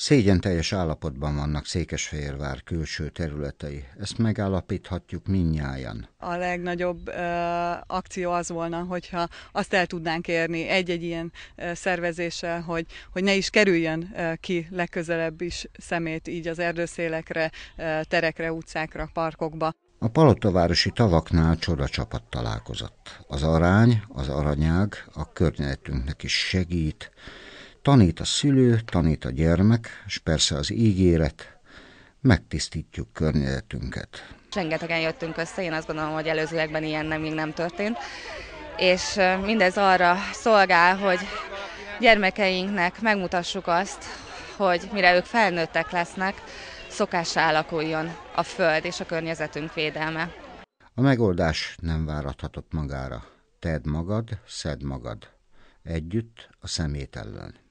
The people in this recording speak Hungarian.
Szégyen teljes állapotban vannak Székesfehérvár külső területei. Ezt megállapíthatjuk minnyáján. A legnagyobb ö, akció az volna, hogyha azt el tudnánk érni egy-egy ilyen ö, szervezéssel, hogy, hogy ne is kerüljön ö, ki legközelebb is szemét így az erdőszélekre, ö, terekre, utcákra, parkokba. A palotavárosi tavaknál csoda csapat találkozott. Az arány, az aranyág a környezetünknek is segít, Tanít a szülő, tanít a gyermek, és persze az ígéret, megtisztítjuk környezetünket. Rengetegen jöttünk össze, én azt gondolom, hogy előzőekben ilyen nem, még nem történt, és mindez arra szolgál, hogy gyermekeinknek megmutassuk azt, hogy mire ők felnőttek lesznek, szokássá alakuljon a föld és a környezetünk védelme. A megoldás nem várathatott magára. Tedd magad, szed magad. Együtt a szemét ellen.